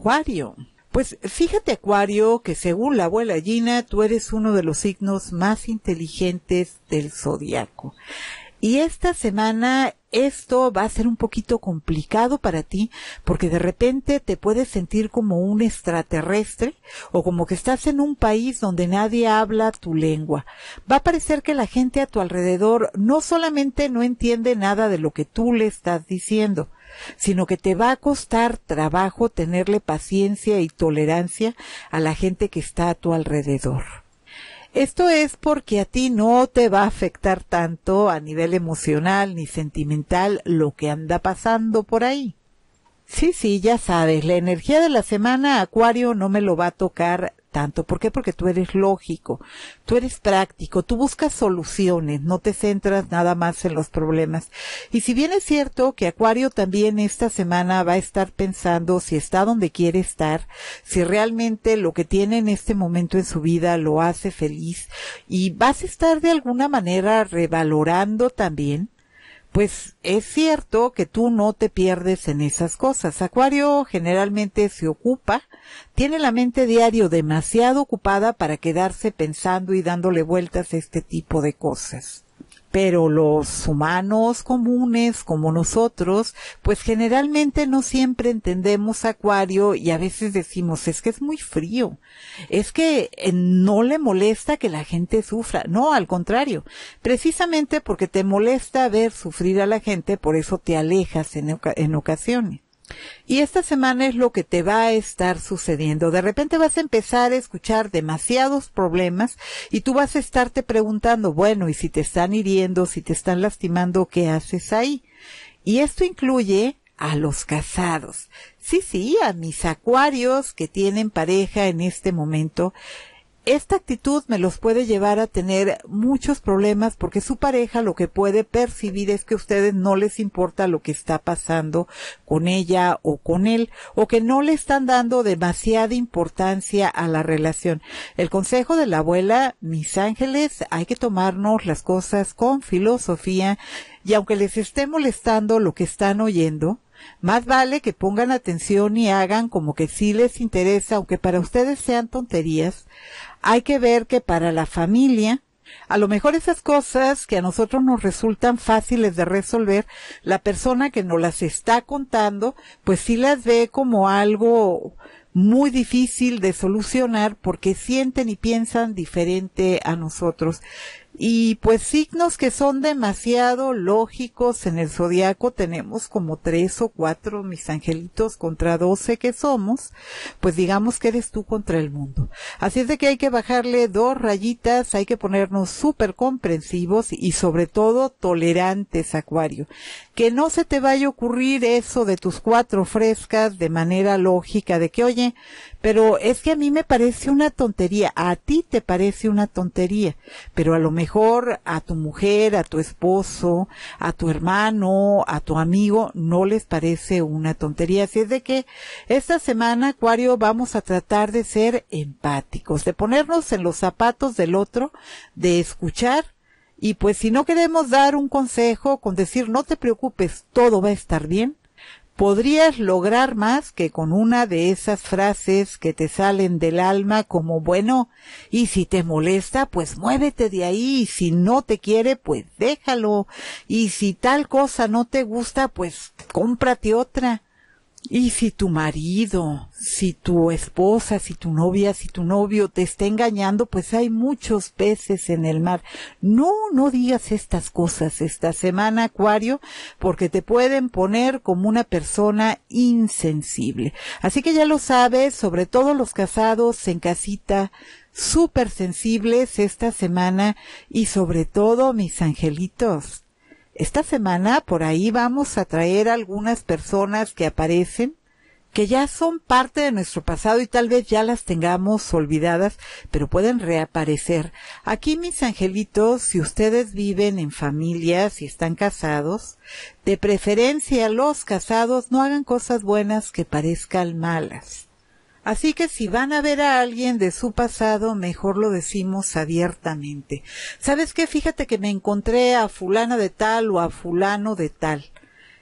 Acuario. Pues fíjate, Acuario, que según la abuela Gina, tú eres uno de los signos más inteligentes del zodiaco. Y esta semana esto va a ser un poquito complicado para ti porque de repente te puedes sentir como un extraterrestre o como que estás en un país donde nadie habla tu lengua. Va a parecer que la gente a tu alrededor no solamente no entiende nada de lo que tú le estás diciendo, sino que te va a costar trabajo tenerle paciencia y tolerancia a la gente que está a tu alrededor. Esto es porque a ti no te va a afectar tanto a nivel emocional ni sentimental lo que anda pasando por ahí. Sí, sí, ya sabes, la energía de la semana Acuario no me lo va a tocar tanto. ¿Por qué? Porque tú eres lógico, tú eres práctico, tú buscas soluciones, no te centras nada más en los problemas. Y si bien es cierto que Acuario también esta semana va a estar pensando si está donde quiere estar, si realmente lo que tiene en este momento en su vida lo hace feliz y vas a estar de alguna manera revalorando también pues es cierto que tú no te pierdes en esas cosas. Acuario generalmente se ocupa, tiene la mente diario demasiado ocupada para quedarse pensando y dándole vueltas a este tipo de cosas pero los humanos comunes como nosotros, pues generalmente no siempre entendemos Acuario y a veces decimos, es que es muy frío, es que eh, no le molesta que la gente sufra, no, al contrario, precisamente porque te molesta ver sufrir a la gente, por eso te alejas en, ocasiones. Y esta semana es lo que te va a estar sucediendo. De repente vas a empezar a escuchar demasiados problemas y tú vas a estarte preguntando, bueno, ¿y si te están hiriendo, si te están lastimando, qué haces ahí? Y esto incluye a los casados. Sí, sí, a mis acuarios que tienen pareja en este momento esta actitud me los puede llevar a tener muchos problemas porque su pareja lo que puede percibir es que a ustedes no les importa lo que está pasando con ella o con él o que no le están dando demasiada importancia a la relación. El consejo de la abuela, mis ángeles, hay que tomarnos las cosas con filosofía y aunque les esté molestando lo que están oyendo, más vale que pongan atención y hagan como que sí les interesa, aunque para ustedes sean tonterías. Hay que ver que para la familia, a lo mejor esas cosas que a nosotros nos resultan fáciles de resolver, la persona que nos las está contando, pues sí las ve como algo muy difícil de solucionar porque sienten y piensan diferente a nosotros. Y pues signos que son demasiado lógicos en el zodiaco tenemos como tres o cuatro mis angelitos contra doce que somos, pues digamos que eres tú contra el mundo. Así es de que hay que bajarle dos rayitas, hay que ponernos súper comprensivos y sobre todo tolerantes, Acuario. Que no se te vaya a ocurrir eso de tus cuatro frescas de manera lógica, de que oye, pero es que a mí me parece una tontería, a ti te parece una tontería, pero a lo mejor a tu mujer, a tu esposo, a tu hermano, a tu amigo, no les parece una tontería. Así es de que esta semana, Acuario, vamos a tratar de ser empáticos, de ponernos en los zapatos del otro, de escuchar y pues si no queremos dar un consejo con decir no te preocupes, todo va a estar bien, podrías lograr más que con una de esas frases que te salen del alma como bueno, y si te molesta, pues muévete de ahí, y si no te quiere, pues déjalo, y si tal cosa no te gusta, pues cómprate otra. Y si tu marido, si tu esposa, si tu novia, si tu novio te está engañando, pues hay muchos peces en el mar. No, no digas estas cosas esta semana, Acuario, porque te pueden poner como una persona insensible. Así que ya lo sabes, sobre todo los casados en casita, súper sensibles esta semana y sobre todo mis angelitos esta semana por ahí vamos a traer algunas personas que aparecen que ya son parte de nuestro pasado y tal vez ya las tengamos olvidadas, pero pueden reaparecer. Aquí, mis angelitos, si ustedes viven en familias y están casados, de preferencia los casados no hagan cosas buenas que parezcan malas. Así que si van a ver a alguien de su pasado, mejor lo decimos abiertamente. ¿Sabes qué? Fíjate que me encontré a fulana de tal o a fulano de tal.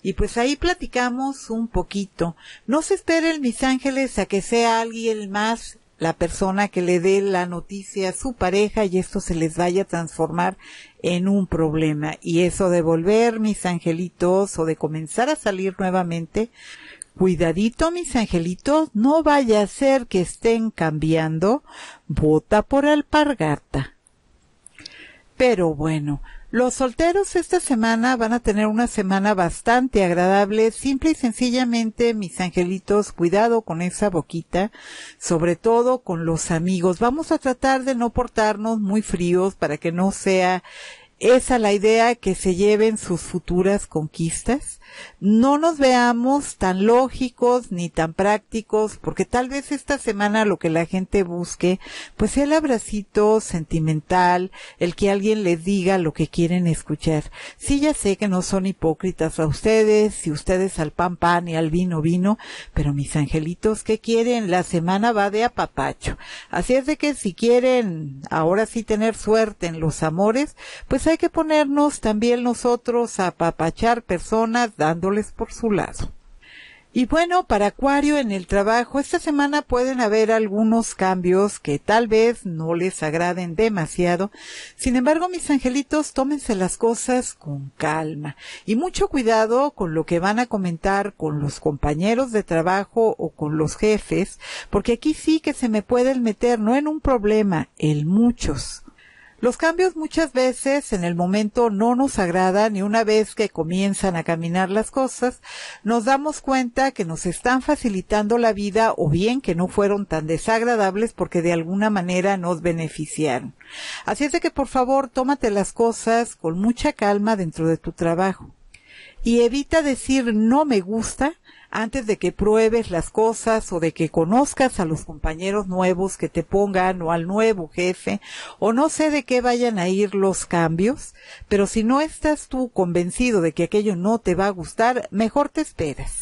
Y pues ahí platicamos un poquito. No se esperen, mis ángeles, a que sea alguien más la persona que le dé la noticia a su pareja y esto se les vaya a transformar en un problema. Y eso de volver, mis angelitos, o de comenzar a salir nuevamente, Cuidadito, mis angelitos, no vaya a ser que estén cambiando bota por alpargata. Pero bueno, los solteros esta semana van a tener una semana bastante agradable. Simple y sencillamente, mis angelitos, cuidado con esa boquita, sobre todo con los amigos. Vamos a tratar de no portarnos muy fríos para que no sea esa la idea que se lleven sus futuras conquistas. No nos veamos tan lógicos ni tan prácticos, porque tal vez esta semana lo que la gente busque, pues sea el abracito sentimental, el que alguien les diga lo que quieren escuchar. Sí, ya sé que no son hipócritas a ustedes, y ustedes al pan pan y al vino vino, pero mis angelitos, ¿qué quieren? La semana va de apapacho. Así es de que si quieren ahora sí tener suerte en los amores, pues hay que ponernos también nosotros a apapachar personas dándoles por su lado. Y bueno, para Acuario en el trabajo, esta semana pueden haber algunos cambios que tal vez no les agraden demasiado. Sin embargo, mis angelitos, tómense las cosas con calma y mucho cuidado con lo que van a comentar con los compañeros de trabajo o con los jefes, porque aquí sí que se me pueden meter no en un problema, en muchos. Los cambios muchas veces en el momento no nos agradan y una vez que comienzan a caminar las cosas, nos damos cuenta que nos están facilitando la vida o bien que no fueron tan desagradables porque de alguna manera nos beneficiaron. Así es de que por favor tómate las cosas con mucha calma dentro de tu trabajo y evita decir no me gusta antes de que pruebes las cosas o de que conozcas a los compañeros nuevos que te pongan o al nuevo jefe o no sé de qué vayan a ir los cambios, pero si no estás tú convencido de que aquello no te va a gustar, mejor te esperas.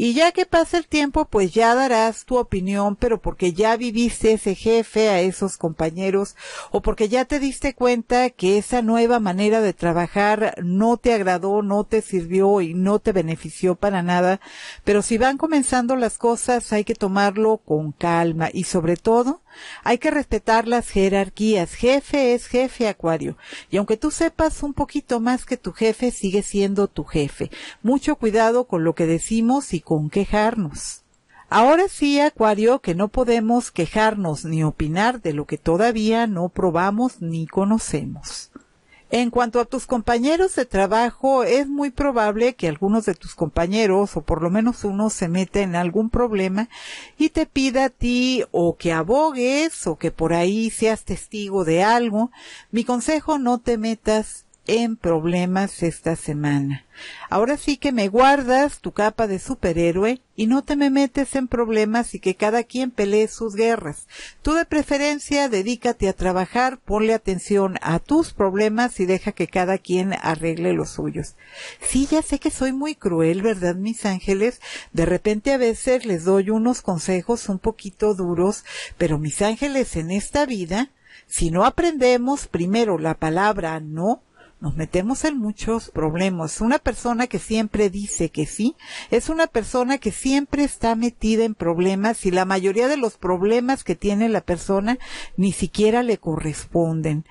Y ya que pasa el tiempo, pues ya darás tu opinión, pero porque ya viviste ese jefe, a esos compañeros, o porque ya te diste cuenta que esa nueva manera de trabajar no te agradó, no te sirvió y no te benefició para nada. Pero si van comenzando las cosas, hay que tomarlo con calma y sobre todo, hay que respetar las jerarquías. Jefe es jefe, Acuario. Y aunque tú sepas un poquito más que tu jefe, sigue siendo tu jefe. Mucho cuidado con lo que decimos y con quejarnos. Ahora sí, Acuario, que no podemos quejarnos ni opinar de lo que todavía no probamos ni conocemos. En cuanto a tus compañeros de trabajo, es muy probable que algunos de tus compañeros o por lo menos uno se meta en algún problema y te pida a ti o que abogues o que por ahí seas testigo de algo. Mi consejo, no te metas en problemas esta semana. Ahora sí que me guardas tu capa de superhéroe y no te me metes en problemas y que cada quien pelee sus guerras. Tú de preferencia dedícate a trabajar, ponle atención a tus problemas y deja que cada quien arregle los suyos. Sí, ya sé que soy muy cruel, ¿verdad, mis ángeles? De repente a veces les doy unos consejos un poquito duros, pero mis ángeles en esta vida, si no aprendemos primero la palabra no, nos metemos en muchos problemas. Una persona que siempre dice que sí es una persona que siempre está metida en problemas y la mayoría de los problemas que tiene la persona ni siquiera le corresponden.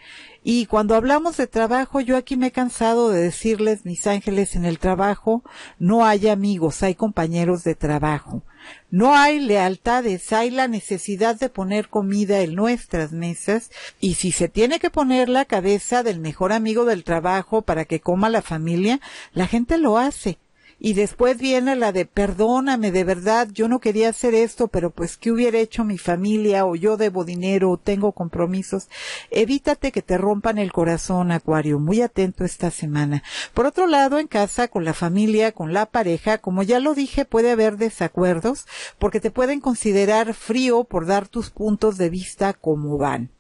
Y cuando hablamos de trabajo, yo aquí me he cansado de decirles, mis ángeles, en el trabajo no hay amigos, hay compañeros de trabajo. No hay lealtades, hay la necesidad de poner comida en nuestras mesas y si se tiene que poner la cabeza del mejor amigo del trabajo para que coma la familia, la gente lo hace. Y después viene la de perdóname, de verdad, yo no quería hacer esto, pero pues ¿qué hubiera hecho mi familia? O yo debo dinero, o tengo compromisos. Evítate que te rompan el corazón, Acuario. Muy atento esta semana. Por otro lado, en casa, con la familia, con la pareja, como ya lo dije, puede haber desacuerdos, porque te pueden considerar frío por dar tus puntos de vista como van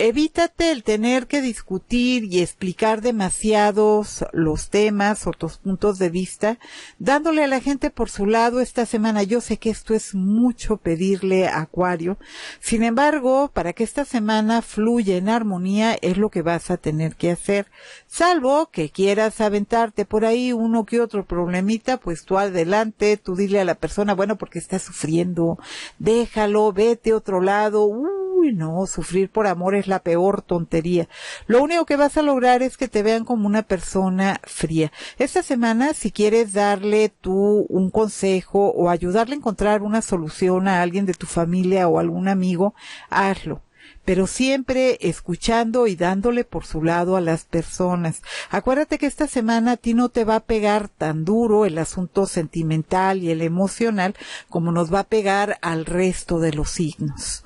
evítate el tener que discutir y explicar demasiados los temas o tus puntos de vista, dándole a la gente por su lado esta semana. Yo sé que esto es mucho pedirle a Acuario. Sin embargo, para que esta semana fluya en armonía es lo que vas a tener que hacer. Salvo que quieras aventarte por ahí uno que otro problemita, pues tú adelante, tú dile a la persona, bueno, porque está sufriendo, déjalo, vete a otro lado, uh, Uy, no, sufrir por amor es la peor tontería. Lo único que vas a lograr es que te vean como una persona fría. Esta semana, si quieres darle tú un consejo o ayudarle a encontrar una solución a alguien de tu familia o algún amigo, hazlo pero siempre escuchando y dándole por su lado a las personas. Acuérdate que esta semana a ti no te va a pegar tan duro el asunto sentimental y el emocional como nos va a pegar al resto de los signos.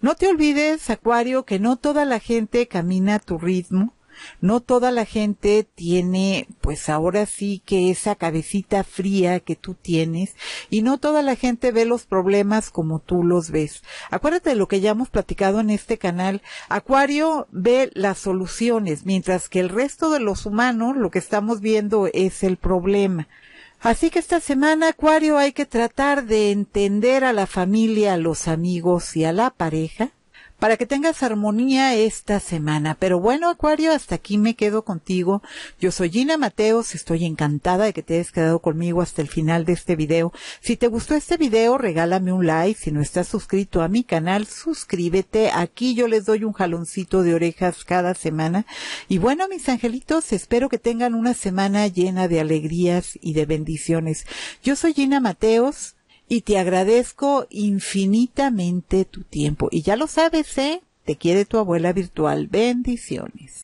No te olvides, Acuario, que no toda la gente camina a tu ritmo. No toda la gente tiene, pues ahora sí que esa cabecita fría que tú tienes y no toda la gente ve los problemas como tú los ves. Acuérdate de lo que ya hemos platicado en este canal. Acuario ve las soluciones, mientras que el resto de los humanos lo que estamos viendo es el problema. Así que esta semana, Acuario, hay que tratar de entender a la familia, a los amigos y a la pareja para que tengas armonía esta semana. Pero bueno, Acuario, hasta aquí me quedo contigo. Yo soy Gina Mateos, estoy encantada de que te hayas quedado conmigo hasta el final de este video. Si te gustó este video, regálame un like. Si no estás suscrito a mi canal, suscríbete. Aquí yo les doy un jaloncito de orejas cada semana. Y bueno, mis angelitos, espero que tengan una semana llena de alegrías y de bendiciones. Yo soy Gina Mateos y te agradezco infinitamente tu tiempo. Y ya lo sabes, ¿eh? Te quiere tu abuela virtual. Bendiciones.